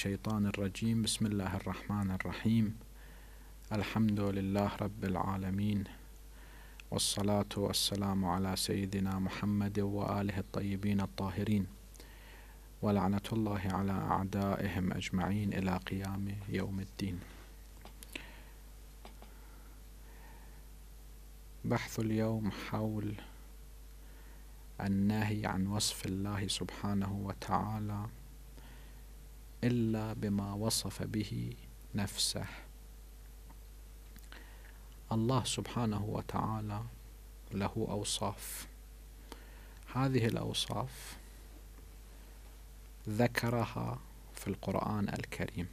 الشيطان الرجيم بسم الله الرحمن الرحيم الحمد لله رب العالمين والصلاة والسلام على سيدنا محمد وآله الطيبين الطاهرين ولعنة الله على أعدائهم أجمعين إلى قيام يوم الدين بحث اليوم حول النهي عن وصف الله سبحانه وتعالى إلا بما وصف به نفسه الله سبحانه وتعالى له أوصاف هذه الأوصاف ذكرها في القرآن الكريم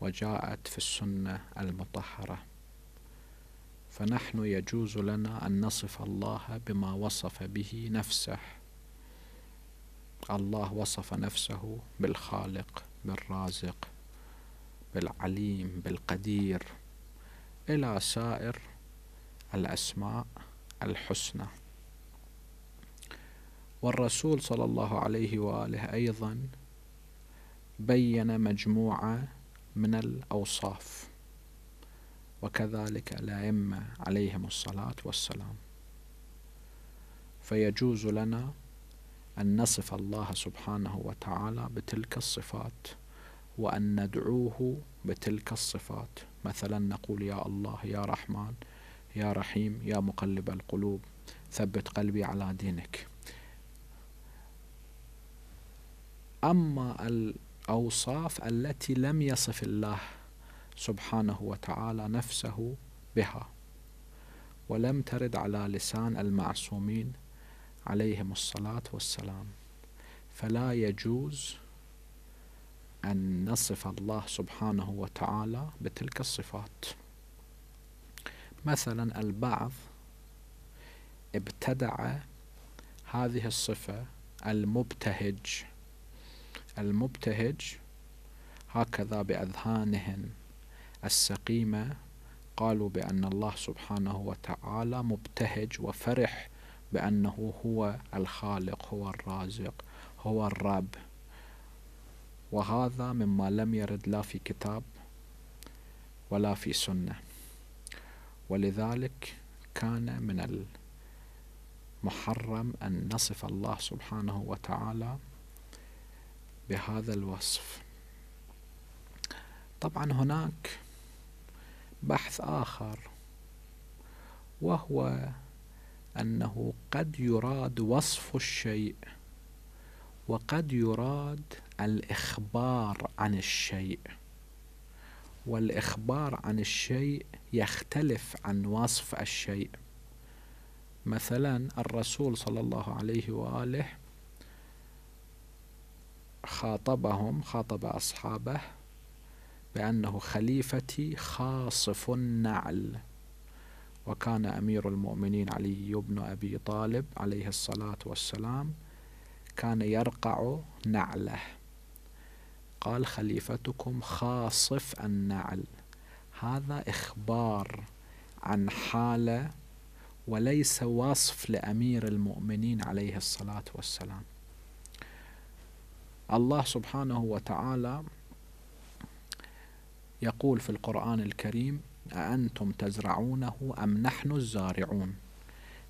وجاءت في السنة المطهرة فنحن يجوز لنا أن نصف الله بما وصف به نفسه الله وصف نفسه بالخالق بالرازق بالعليم بالقدير إلى سائر الأسماء الحسنى والرسول صلى الله عليه وآله أيضا بين مجموعة من الأوصاف وكذلك الأئمة عليهم الصلاة والسلام فيجوز لنا أن نصف الله سبحانه وتعالى بتلك الصفات وأن ندعوه بتلك الصفات مثلا نقول يا الله يا رحمن يا رحيم يا مقلب القلوب ثبت قلبي على دينك أما الأوصاف التي لم يصف الله سبحانه وتعالى نفسه بها ولم ترد على لسان المعصومين عليهم الصلاة والسلام فلا يجوز أن نصف الله سبحانه وتعالى بتلك الصفات مثلا البعض ابتدع هذه الصفة المبتهج المبتهج هكذا بأذهانهم السقيمة قالوا بأن الله سبحانه وتعالى مبتهج وفرح بأنه هو الخالق هو الرازق هو الرب وهذا مما لم يرد لا في كتاب ولا في سنة ولذلك كان من المحرم أن نصف الله سبحانه وتعالى بهذا الوصف طبعا هناك بحث آخر وهو أنه قد يراد وصف الشيء وقد يراد الإخبار عن الشيء والإخبار عن الشيء يختلف عن وصف الشيء مثلا الرسول صلى الله عليه وآله خاطبهم خاطب أصحابه بأنه خليفتي خاصف النعل وكان أمير المؤمنين علي بن أبي طالب عليه الصلاة والسلام كان يرقع نعله قال خليفتكم خاصف النعل هذا إخبار عن حالة وليس وصف لأمير المؤمنين عليه الصلاة والسلام الله سبحانه وتعالى يقول في القرآن الكريم أأنتم تزرعونه أم نحن الزارعون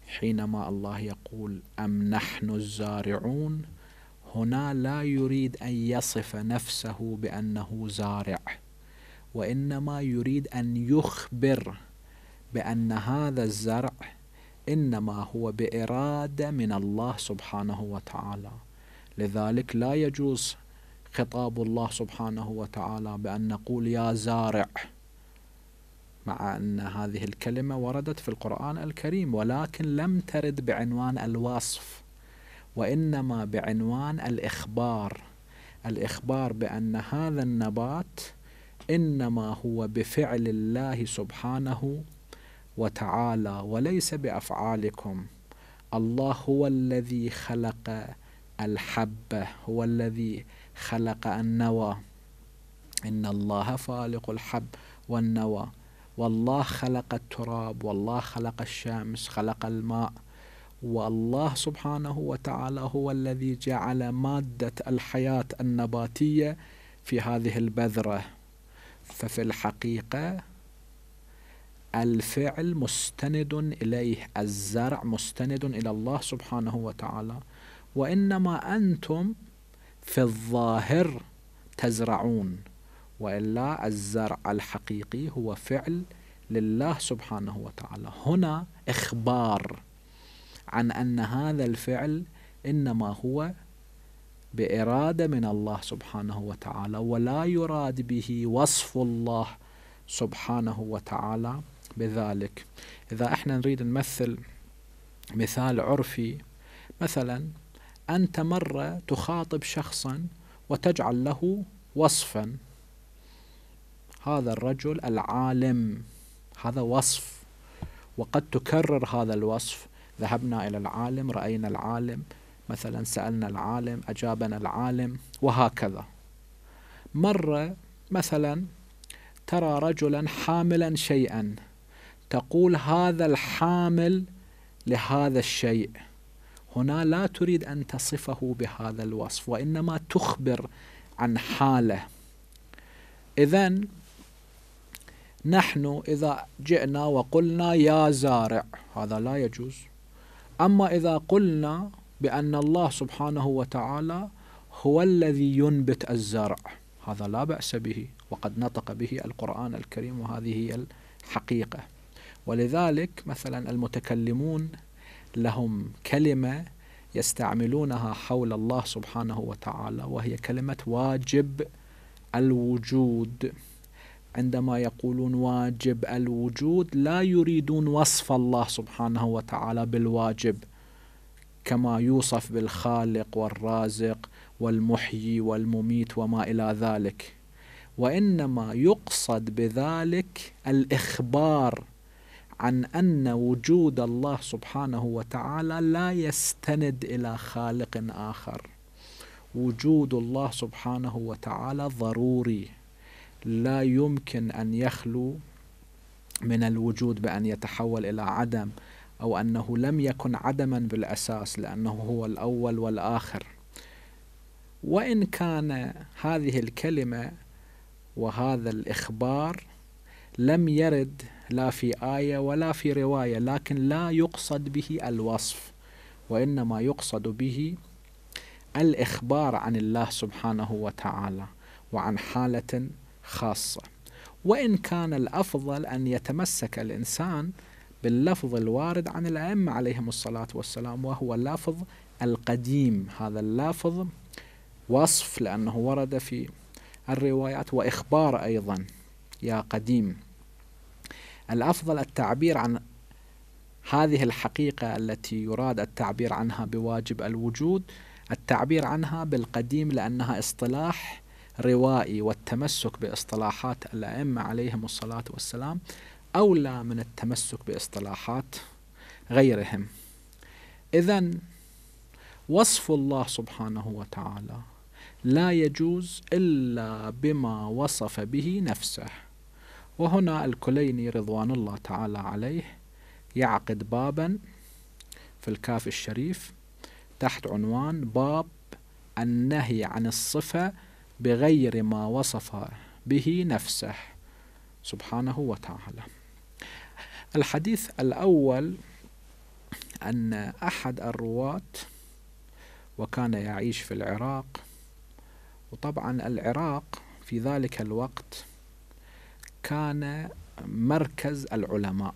حينما الله يقول أم نحن الزارعون هنا لا يريد أن يصف نفسه بأنه زارع وإنما يريد أن يخبر بأن هذا الزرع إنما هو بإرادة من الله سبحانه وتعالى لذلك لا يجوز خطاب الله سبحانه وتعالى بأن نقول يا زارع مع أن هذه الكلمة وردت في القرآن الكريم ولكن لم ترد بعنوان الوصف وإنما بعنوان الإخبار الإخبار بأن هذا النبات إنما هو بفعل الله سبحانه وتعالى وليس بأفعالكم الله هو الذي خلق الحبة هو الذي خلق النوى إن الله فالق الحب والنوى والله خلق التراب والله خلق الشمس خلق الماء والله سبحانه وتعالى هو الذي جعل مادة الحياة النباتية في هذه البذرة ففي الحقيقة الفعل مستند إليه الزرع مستند إلى الله سبحانه وتعالى وإنما أنتم في الظاهر تزرعون والا الزرع الحقيقي هو فعل لله سبحانه وتعالى هنا اخبار عن ان هذا الفعل انما هو باراده من الله سبحانه وتعالى ولا يراد به وصف الله سبحانه وتعالى بذلك اذا احنا نريد نمثل مثال عرفي مثلا انت مره تخاطب شخصا وتجعل له وصفا هذا الرجل العالم هذا وصف وقد تكرر هذا الوصف ذهبنا إلى العالم رأينا العالم مثلا سألنا العالم أجابنا العالم وهكذا مرة مثلا ترى رجلا حاملا شيئا تقول هذا الحامل لهذا الشيء هنا لا تريد أن تصفه بهذا الوصف وإنما تخبر عن حاله إذا نحن إذا جئنا وقلنا يا زارع هذا لا يجوز أما إذا قلنا بأن الله سبحانه وتعالى هو الذي ينبت الزرع هذا لا بأس به وقد نطق به القرآن الكريم وهذه هي الحقيقة ولذلك مثلا المتكلمون لهم كلمة يستعملونها حول الله سبحانه وتعالى وهي كلمة واجب الوجود عندما يقولون واجب الوجود لا يريدون وصف الله سبحانه وتعالى بالواجب كما يوصف بالخالق والرازق والمحيي والمميت وما إلى ذلك وإنما يقصد بذلك الإخبار عن أن وجود الله سبحانه وتعالى لا يستند إلى خالق آخر وجود الله سبحانه وتعالى ضروري لا يمكن أن يخلو من الوجود بأن يتحول إلى عدم أو أنه لم يكن عدما بالأساس لأنه هو الأول والآخر وإن كان هذه الكلمة وهذا الإخبار لم يرد لا في آية ولا في رواية لكن لا يقصد به الوصف وإنما يقصد به الإخبار عن الله سبحانه وتعالى وعن حالة خاصة وإن كان الأفضل أن يتمسك الإنسان باللفظ الوارد عن الأئمة عليهم الصلاة والسلام وهو اللفظ القديم هذا اللفظ وصف لأنه ورد في الروايات وإخبار أيضا يا قديم الأفضل التعبير عن هذه الحقيقة التي يراد التعبير عنها بواجب الوجود التعبير عنها بالقديم لأنها اصطلاح روائي والتمسك باصطلاحات الأئمة عليهم الصلاة والسلام أولى من التمسك باصطلاحات غيرهم إذا وصف الله سبحانه وتعالى لا يجوز إلا بما وصف به نفسه وهنا الكليني رضوان الله تعالى عليه يعقد بابا في الكاف الشريف تحت عنوان باب النهي عن الصفة بغير ما وصف به نفسه سبحانه وتعالى الحديث الأول أن أحد الرواة وكان يعيش في العراق وطبعا العراق في ذلك الوقت كان مركز العلماء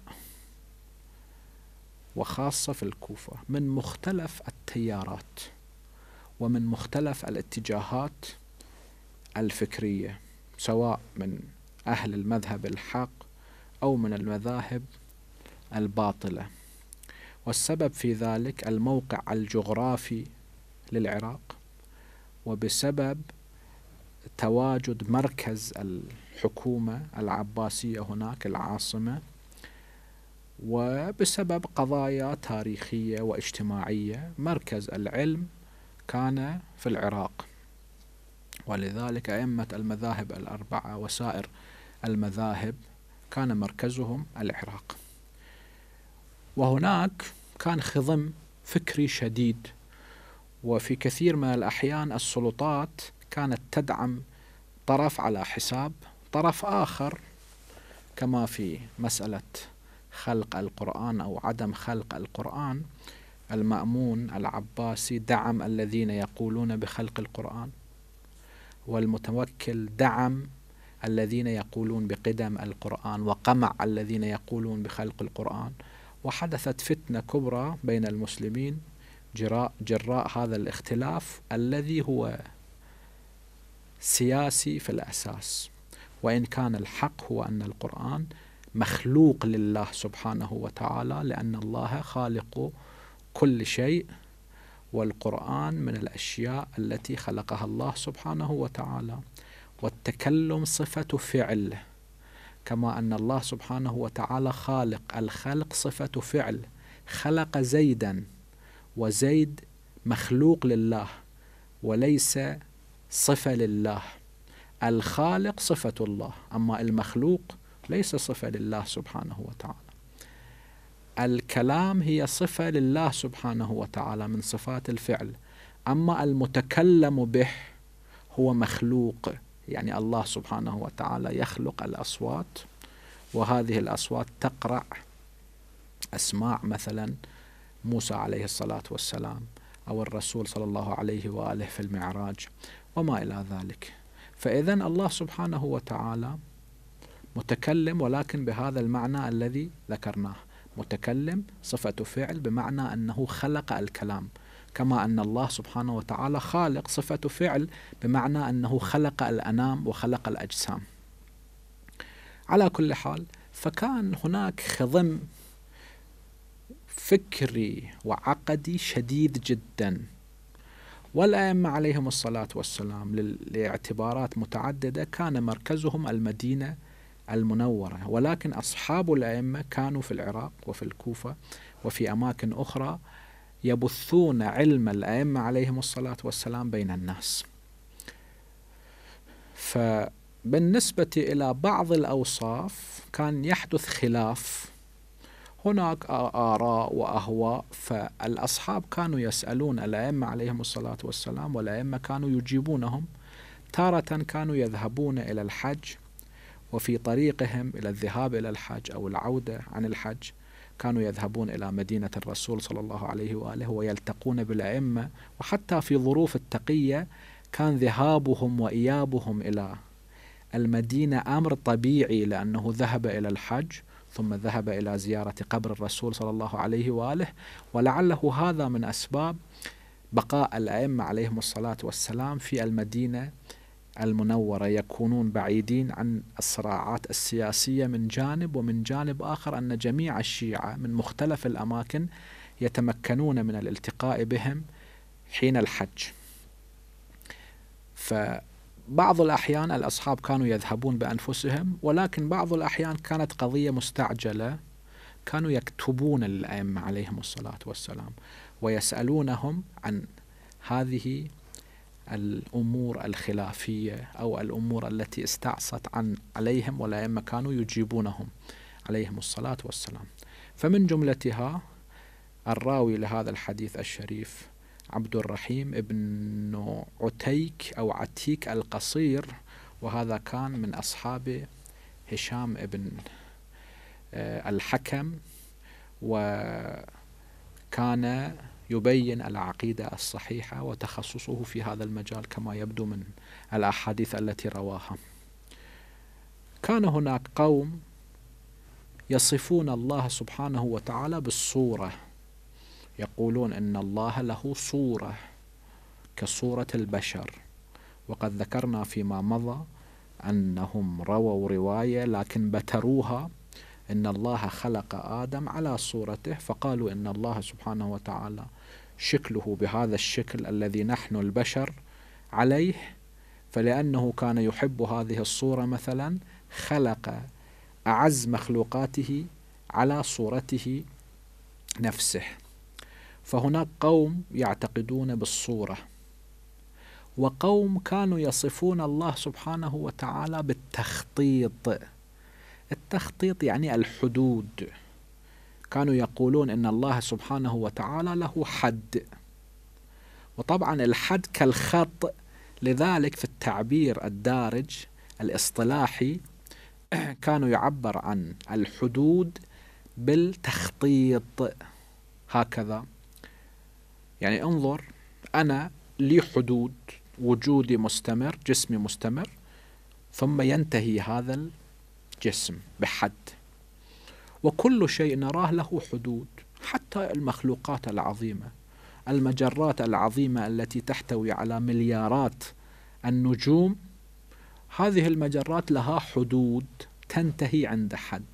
وخاصة في الكوفة من مختلف التيارات ومن مختلف الاتجاهات الفكرية سواء من أهل المذهب الحق أو من المذاهب الباطلة والسبب في ذلك الموقع الجغرافي للعراق وبسبب تواجد مركز الحكومة العباسية هناك العاصمة وبسبب قضايا تاريخية واجتماعية مركز العلم كان في العراق ولذلك أئمة المذاهب الأربعة وسائر المذاهب كان مركزهم العراق وهناك كان خضم فكري شديد وفي كثير من الأحيان السلطات كانت تدعم طرف على حساب طرف آخر كما في مسألة خلق القرآن أو عدم خلق القرآن المأمون العباسي دعم الذين يقولون بخلق القرآن والمتوكل دعم الذين يقولون بقدم القرآن وقمع الذين يقولون بخلق القرآن وحدثت فتنة كبرى بين المسلمين جراء, جراء هذا الاختلاف الذي هو سياسي في الأساس وإن كان الحق هو أن القرآن مخلوق لله سبحانه وتعالى لأن الله خالق كل شيء والقرآن من الأشياء التي خلقها الله سبحانه وتعالى والتكلم صفة فعل كما أن الله سبحانه وتعالى خالق الخلق صفة فعل خلق زيدا وزيد مخلوق لله وليس صفة لله الخالق صفة الله أما المخلوق ليس صفة لله سبحانه وتعالى الكلام هي صفة لله سبحانه وتعالى من صفات الفعل أما المتكلم به هو مخلوق يعني الله سبحانه وتعالى يخلق الأصوات وهذه الأصوات تقرع أسماع مثلا موسى عليه الصلاة والسلام أو الرسول صلى الله عليه وآله في المعراج وما إلى ذلك فإذا الله سبحانه وتعالى متكلم ولكن بهذا المعنى الذي ذكرناه متكلم صفة فعل بمعنى أنه خلق الكلام كما أن الله سبحانه وتعالى خالق صفة فعل بمعنى أنه خلق الأنام وخلق الأجسام على كل حال فكان هناك خضم فكري وعقدي شديد جدا والأئمة عليهم الصلاة والسلام لاعتبارات متعددة كان مركزهم المدينة المنورة ولكن أصحاب الأئمة كانوا في العراق وفي الكوفة وفي أماكن أخرى يبثون علم الأئمة عليهم الصلاة والسلام بين الناس فبالنسبة إلى بعض الأوصاف كان يحدث خلاف هناك آراء وأهواء فالأصحاب كانوا يسألون الأئمة عليهم الصلاة والسلام والأئمة كانوا يجيبونهم تارة كانوا يذهبون إلى الحج وفي طريقهم إلى الذهاب إلى الحج أو العودة عن الحج كانوا يذهبون إلى مدينة الرسول صلى الله عليه وآله ويلتقون بالأئمة وحتى في ظروف التقية كان ذهابهم وإيابهم إلى المدينة أمر طبيعي لأنه ذهب إلى الحج ثم ذهب إلى زيارة قبر الرسول صلى الله عليه وآله ولعله هذا من أسباب بقاء الأئمة عليهم الصلاة والسلام في المدينة المنورة يكونون بعيدين عن الصراعات السياسية من جانب ومن جانب آخر أن جميع الشيعة من مختلف الأماكن يتمكنون من الالتقاء بهم حين الحج فبعض الأحيان الأصحاب كانوا يذهبون بأنفسهم ولكن بعض الأحيان كانت قضية مستعجلة كانوا يكتبون للأئمة عليهم الصلاة والسلام ويسألونهم عن هذه الأمور الخلافية أو الأمور التي استعصت عن عليهم اما كانوا يجيبونهم عليهم الصلاة والسلام فمن جملتها الراوي لهذا الحديث الشريف عبد الرحيم ابن عتيك أو عتيك القصير وهذا كان من أصحاب هشام ابن آه، الحكم وكان يبين العقيدة الصحيحة وتخصصه في هذا المجال كما يبدو من الأحاديث التي رواها كان هناك قوم يصفون الله سبحانه وتعالى بالصورة يقولون إن الله له صورة كصورة البشر وقد ذكرنا فيما مضى أنهم رووا رواية لكن بتروها إن الله خلق آدم على صورته فقالوا إن الله سبحانه وتعالى شكله بهذا الشكل الذي نحن البشر عليه فلأنه كان يحب هذه الصورة مثلا خلق أعز مخلوقاته على صورته نفسه فهناك قوم يعتقدون بالصورة وقوم كانوا يصفون الله سبحانه وتعالى بالتخطيط التخطيط يعني الحدود كانوا يقولون ان الله سبحانه وتعالى له حد وطبعا الحد كالخط لذلك في التعبير الدارج الاصطلاحي كانوا يعبر عن الحدود بالتخطيط هكذا يعني انظر انا لي حدود وجودي مستمر جسمي مستمر ثم ينتهي هذا الجسم بحد وكل شيء نراه له حدود حتى المخلوقات العظيمه المجرات العظيمه التي تحتوي على مليارات النجوم هذه المجرات لها حدود تنتهي عند حد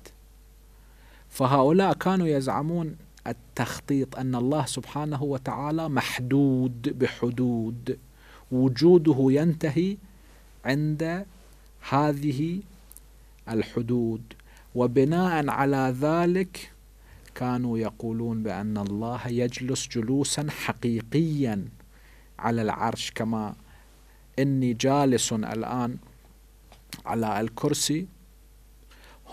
فهؤلاء كانوا يزعمون التخطيط ان الله سبحانه وتعالى محدود بحدود وجوده ينتهي عند هذه الحدود وبناء على ذلك كانوا يقولون بأن الله يجلس جلوسا حقيقيا على العرش كما إني جالس الآن على الكرسي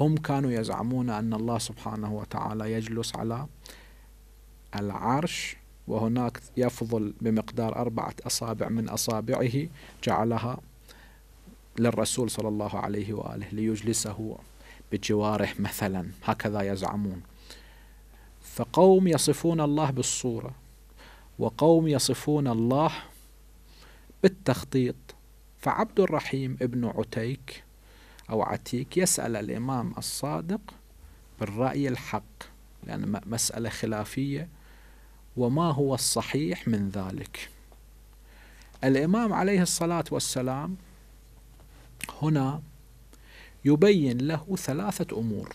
هم كانوا يزعمون أن الله سبحانه وتعالى يجلس على العرش وهناك يفضل بمقدار أربعة أصابع من أصابعه جعلها للرسول صلى الله عليه وآله ليجلسه بجواره مثلا هكذا يزعمون فقوم يصفون الله بالصورة وقوم يصفون الله بالتخطيط فعبد الرحيم ابن عتيك أو عتيك يسأل الإمام الصادق بالرأي الحق لأن مسألة خلافية وما هو الصحيح من ذلك الإمام عليه الصلاة والسلام هنا يبين له ثلاثة أمور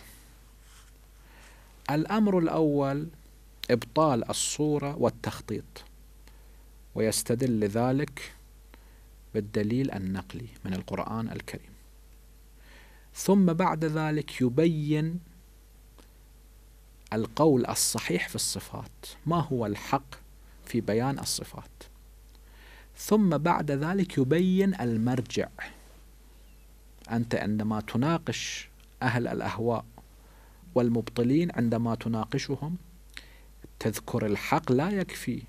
الأمر الأول إبطال الصورة والتخطيط ويستدل لذلك بالدليل النقلي من القرآن الكريم ثم بعد ذلك يبين القول الصحيح في الصفات ما هو الحق في بيان الصفات ثم بعد ذلك يبين المرجع أنت عندما تناقش أهل الأهواء والمبطلين عندما تناقشهم تذكر الحق لا يكفي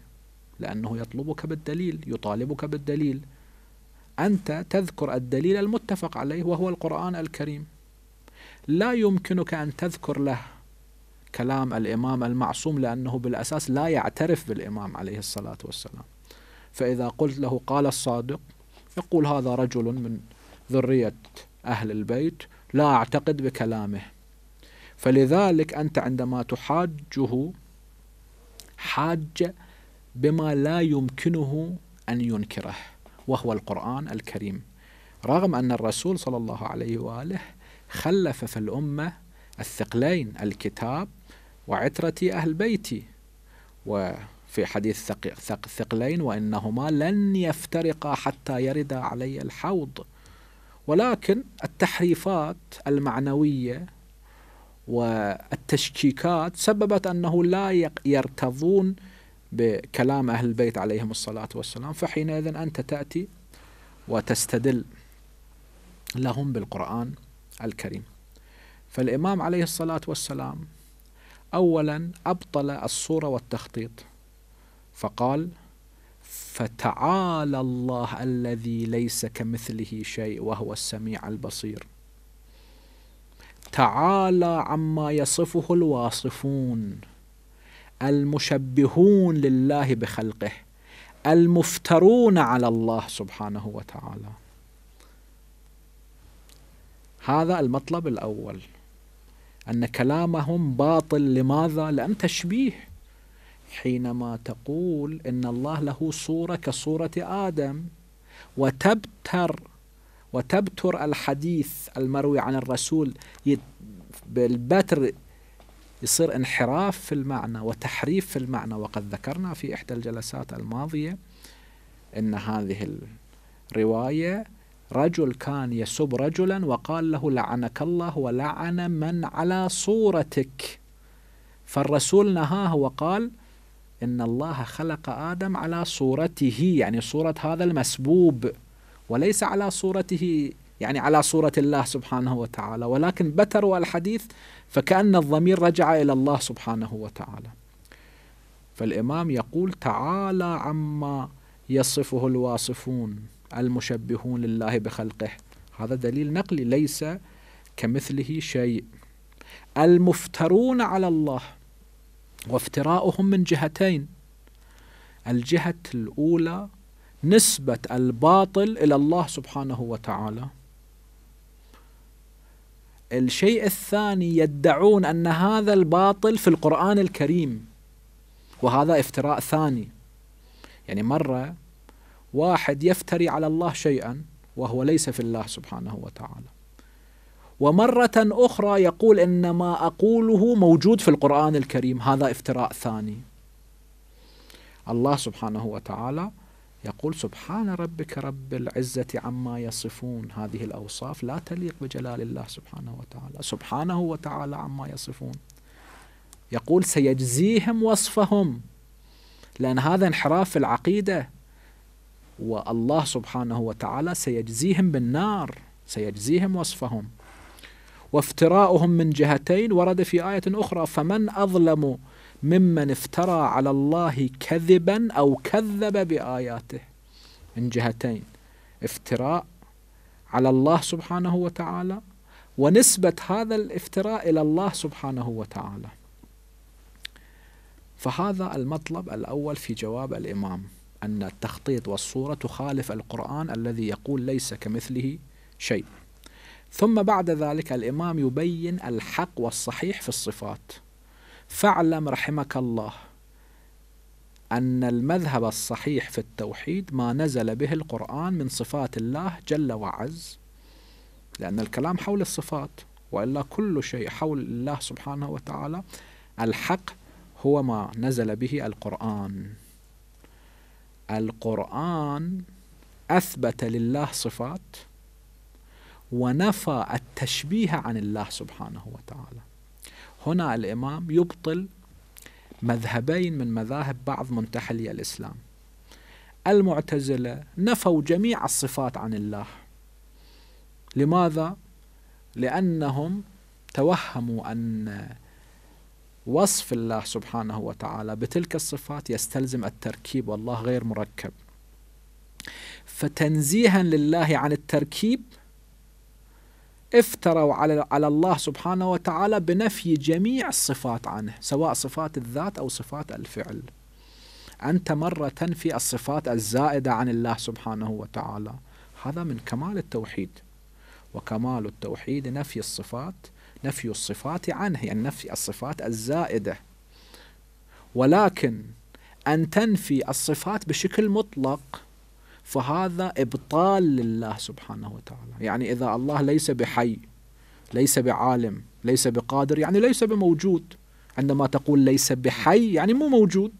لأنه يطلبك بالدليل يطالبك بالدليل أنت تذكر الدليل المتفق عليه وهو القرآن الكريم لا يمكنك أن تذكر له كلام الإمام المعصوم لأنه بالأساس لا يعترف بالإمام عليه الصلاة والسلام فإذا قلت له قال الصادق يقول هذا رجل من ذرية أهل البيت لا أعتقد بكلامه فلذلك أنت عندما تحاجه حاج بما لا يمكنه أن ينكره وهو القرآن الكريم رغم أن الرسول صلى الله عليه وآله خلف في الأمة الثقلين الكتاب وعترتي أهل بيتي وفي حديث ثقلين وإنهما لن يفترقا حتى يردا علي الحوض ولكن التحريفات المعنويه والتشكيكات سببت انه لا يرتضون بكلام اهل البيت عليهم الصلاه والسلام فحينئذ انت تاتي وتستدل لهم بالقران الكريم فالامام عليه الصلاه والسلام اولا ابطل الصوره والتخطيط فقال فتعالى الله الذي ليس كمثله شيء وهو السميع البصير تعالى عما يصفه الواصفون المشبهون لله بخلقه المفترون على الله سبحانه وتعالى هذا المطلب الأول أن كلامهم باطل لماذا؟ لأن تشبيه حينما تقول ان الله له صوره كصوره ادم وتبتر وتبتر الحديث المروي عن الرسول بالبتر يصير انحراف في المعنى وتحريف في المعنى وقد ذكرنا في إحدى الجلسات الماضية أن هذه الرواية رجل كان يسب رجلا وقال له لعنك الله ولعن من على صورتك فالرسول نهاه وقال إن الله خلق آدم على صورته يعني صورة هذا المسبوب وليس على صورته يعني على صورة الله سبحانه وتعالى ولكن بتروا الحديث فكأن الضمير رجع إلى الله سبحانه وتعالى فالإمام يقول تعالى عما يصفه الواصفون المشبهون لله بخلقه هذا دليل نقلي ليس كمثله شيء المفترون على الله وافتراؤهم من جهتين الجهة الأولى نسبة الباطل إلى الله سبحانه وتعالى الشيء الثاني يدعون أن هذا الباطل في القرآن الكريم وهذا افتراء ثاني يعني مرة واحد يفتري على الله شيئا وهو ليس في الله سبحانه وتعالى ومرة أخرى يقول إن ما أقوله موجود في القرآن الكريم هذا افتراء ثاني الله سبحانه وتعالى يقول سبحان ربك رب العزة عما يصفون هذه الأوصاف لا تليق بجلال الله سبحانه وتعالى سبحانه وتعالى عما يصفون يقول سيجزيهم وصفهم لأن هذا انحراف في العقيدة والله سبحانه وتعالى سيجزيهم بالنار سيجزيهم وصفهم وافتراؤهم من جهتين ورد في آية أخرى فمن أظلم ممن افترى على الله كذبا أو كذب بآياته من جهتين افتراء على الله سبحانه وتعالى ونسبة هذا الافتراء إلى الله سبحانه وتعالى فهذا المطلب الأول في جواب الإمام أن التخطيط والصورة تخالف القرآن الذي يقول ليس كمثله شيء ثم بعد ذلك الإمام يبين الحق والصحيح في الصفات فاعلم رحمك الله أن المذهب الصحيح في التوحيد ما نزل به القرآن من صفات الله جل وعز لأن الكلام حول الصفات وإلا كل شيء حول الله سبحانه وتعالى الحق هو ما نزل به القرآن القرآن أثبت لله صفات ونفى التشبيه عن الله سبحانه وتعالى هنا الإمام يبطل مذهبين من مذاهب بعض منتحلي الإسلام المعتزلة نفوا جميع الصفات عن الله لماذا؟ لأنهم توهموا أن وصف الله سبحانه وتعالى بتلك الصفات يستلزم التركيب والله غير مركب فتنزيها لله عن التركيب افتروا على على الله سبحانه وتعالى بنفي جميع الصفات عنه سواء صفات الذات او صفات الفعل انت مره تنفي الصفات الزائده عن الله سبحانه وتعالى هذا من كمال التوحيد وكمال التوحيد نفي الصفات نفي الصفات عنه يعني نفي الصفات الزائده ولكن ان تنفي الصفات بشكل مطلق فهذا إبطال لله سبحانه وتعالى يعني إذا الله ليس بحي ليس بعالم ليس بقادر يعني ليس بموجود عندما تقول ليس بحي يعني مو موجود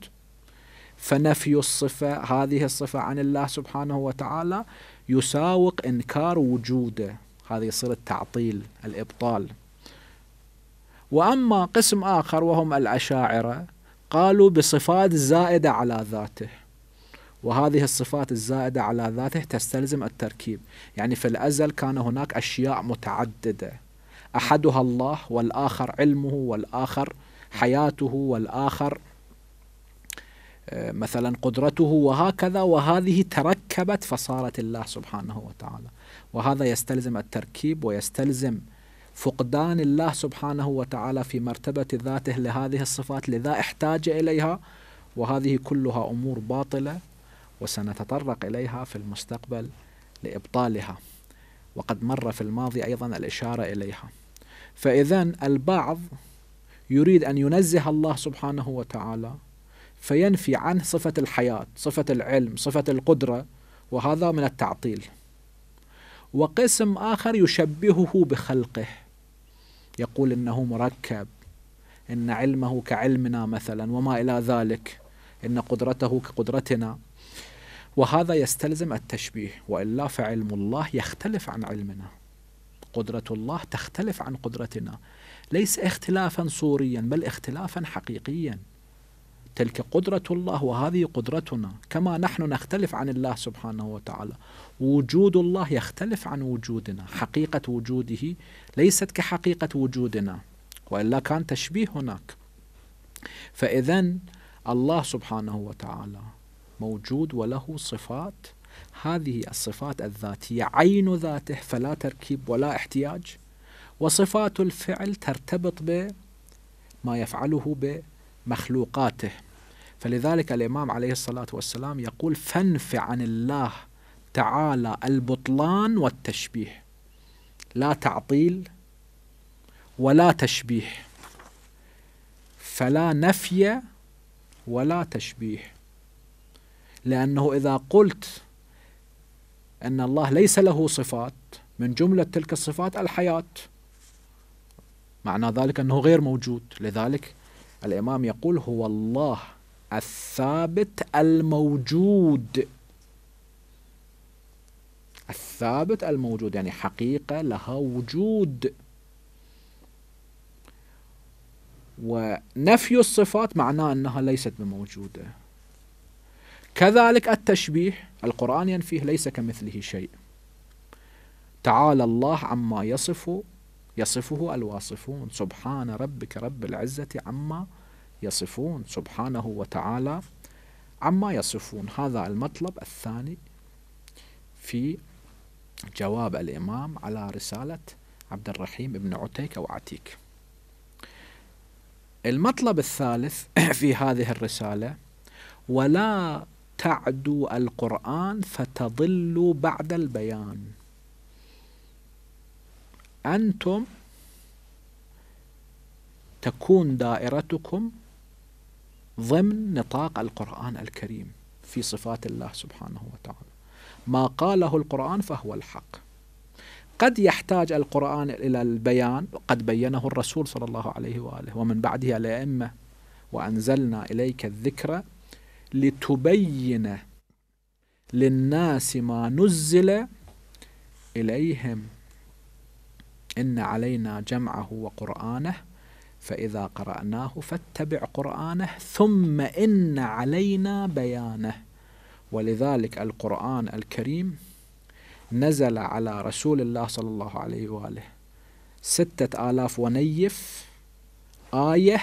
فنفي الصفة هذه الصفة عن الله سبحانه وتعالى يساوق إنكار وجوده هذه يصير التعطيل الإبطال وأما قسم آخر وهم الأشاعرة قالوا بصفات زائدة على ذاته وهذه الصفات الزائدة على ذاته تستلزم التركيب يعني في الأزل كان هناك أشياء متعددة أحدها الله والآخر علمه والآخر حياته والآخر آه، مثلا قدرته وهكذا وهذه تركبت فصارت الله سبحانه وتعالى وهذا يستلزم التركيب ويستلزم فقدان الله سبحانه وتعالى في مرتبة ذاته لهذه الصفات لذا احتاج إليها وهذه كلها أمور باطلة وسنتطرق إليها في المستقبل لإبطالها وقد مر في الماضي أيضا الإشارة إليها فإذا البعض يريد أن ينزه الله سبحانه وتعالى فينفي عنه صفة الحياة صفة العلم صفة القدرة وهذا من التعطيل وقسم آخر يشبهه بخلقه يقول إنه مركب إن علمه كعلمنا مثلا وما إلى ذلك إن قدرته كقدرتنا وهذا يستلزم التشبيه والا فعلم الله يختلف عن علمنا قدره الله تختلف عن قدرتنا ليس اختلافا صوريا بل اختلافا حقيقيا تلك قدرة الله وهذه قدرتنا كما نحن نختلف عن الله سبحانه وتعالى وجود الله يختلف عن وجودنا حقيقة وجوده ليست كحقيقة وجودنا وإلا كان تشبيه هناك فإذا الله سبحانه وتعالى موجود وله صفات هذه الصفات الذاتية عين ذاته فلا تركيب ولا احتياج وصفات الفعل ترتبط بما يفعله بمخلوقاته فلذلك الإمام عليه الصلاة والسلام يقول فانف عن الله تعالى البطلان والتشبيه لا تعطيل ولا تشبيه فلا نفي ولا تشبيه لأنه إذا قلت أن الله ليس له صفات من جملة تلك الصفات الحياة معنى ذلك أنه غير موجود لذلك الإمام يقول هو الله الثابت الموجود الثابت الموجود يعني حقيقة لها وجود ونفي الصفات معناه أنها ليست بموجودة كذلك التشبيه القرآن ينفيه ليس كمثله شيء تعالى الله عما يصف يصفه الواصفون سبحان ربك رب العزة عما يصفون سبحانه وتعالى عما يصفون هذا المطلب الثاني في جواب الإمام على رسالة عبد الرحيم بن عتيك أو عتيك المطلب الثالث في هذه الرسالة ولا تعدو القرآن فتضل بعد البيان أنتم تكون دائرتكم ضمن نطاق القرآن الكريم في صفات الله سبحانه وتعالى ما قاله القرآن فهو الحق قد يحتاج القرآن إلى البيان قد بينه الرسول صلى الله عليه وآله ومن بعده الأئمة وأنزلنا إليك الذكر لتبين للناس ما نزل إليهم إن علينا جمعه وقرآنه فإذا قرأناه فاتبع قرآنه ثم إن علينا بيانه ولذلك القرآن الكريم نزل على رسول الله صلى الله عليه وآله ستة آلاف ونيف آيه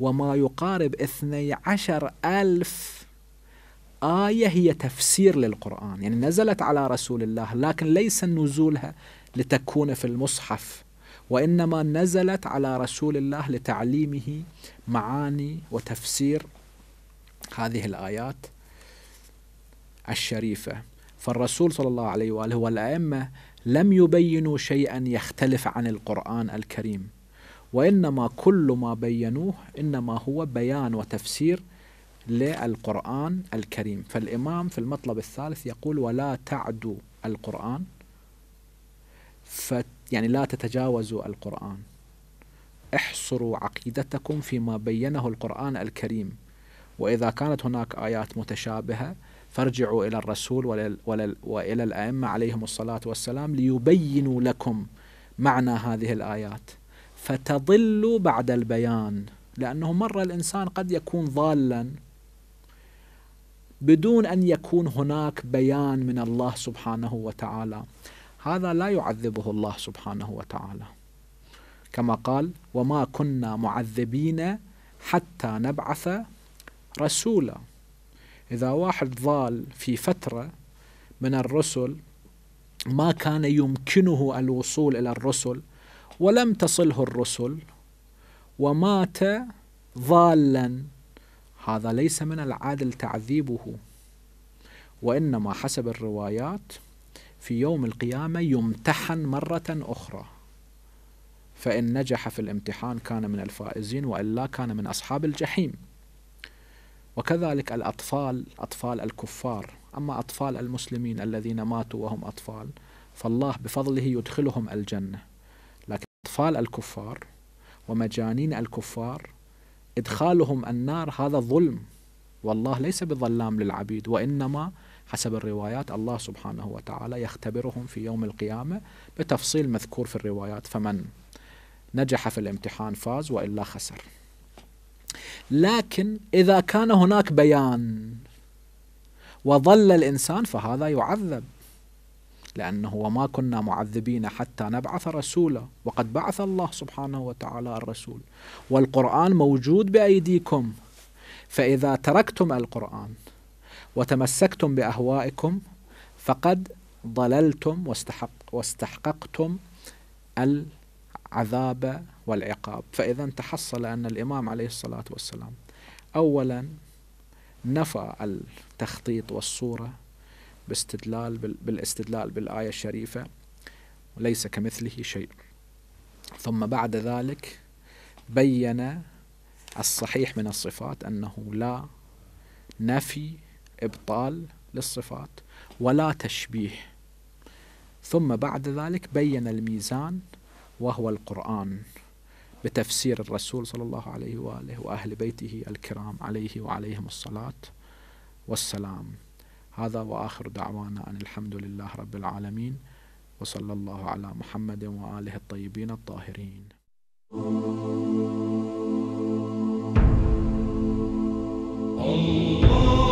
وما يقارب 12 ألف آية هي تفسير للقرآن يعني نزلت على رسول الله لكن ليس نزولها لتكون في المصحف وإنما نزلت على رسول الله لتعليمه معاني وتفسير هذه الآيات الشريفة فالرسول صلى الله عليه وآله والأئمة لم يبينوا شيئا يختلف عن القرآن الكريم وإنما كل ما بينوه إنما هو بيان وتفسير للقرآن الكريم فالإمام في المطلب الثالث يقول ولا تعدوا القرآن ف يعني لا تتجاوزوا القرآن احصروا عقيدتكم فيما بينه القرآن الكريم وإذا كانت هناك آيات متشابهة فارجعوا إلى الرسول وإلى الأئمة عليهم الصلاة والسلام ليبينوا لكم معنى هذه الآيات فتضل بعد البيان لأنه مرة الإنسان قد يكون ضالا بدون أن يكون هناك بيان من الله سبحانه وتعالى هذا لا يعذبه الله سبحانه وتعالى كما قال وما كنا معذبين حتى نبعث رسولا إذا واحد ضال في فترة من الرسل ما كان يمكنه الوصول إلى الرسل ولم تصله الرسل ومات ضالا هذا ليس من العادل تعذيبه وإنما حسب الروايات في يوم القيامة يمتحن مرة أخرى فإن نجح في الامتحان كان من الفائزين وإلا كان من أصحاب الجحيم وكذلك الأطفال أطفال الكفار أما أطفال المسلمين الذين ماتوا وهم أطفال فالله بفضله يدخلهم الجنة أطفال الكفار ومجانين الكفار إدخالهم النار هذا ظلم والله ليس بظلام للعبيد وإنما حسب الروايات الله سبحانه وتعالى يختبرهم في يوم القيامة بتفصيل مذكور في الروايات فمن نجح في الامتحان فاز وإلا خسر لكن إذا كان هناك بيان وظل الإنسان فهذا يعذب لأنه وما كنا معذبين حتى نبعث رسولا وقد بعث الله سبحانه وتعالى الرسول والقرآن موجود بأيديكم فإذا تركتم القرآن وتمسكتم بأهوائكم فقد ضللتم واستحق واستحققتم العذاب والعقاب فإذا تحصل أن الإمام عليه الصلاة والسلام أولا نفى التخطيط والصورة باستدلال بالاستدلال بالآية الشريفة وليس كمثله شيء ثم بعد ذلك بين الصحيح من الصفات أنه لا نفي إبطال للصفات ولا تشبيه ثم بعد ذلك بين الميزان وهو القرآن بتفسير الرسول صلى الله عليه وآله وأهل بيته الكرام عليه وعليهم الصلاة والسلام هذا وآخر دعوانا أن الحمد لله رب العالمين وصلى الله على محمد وآله الطيبين الطاهرين Allah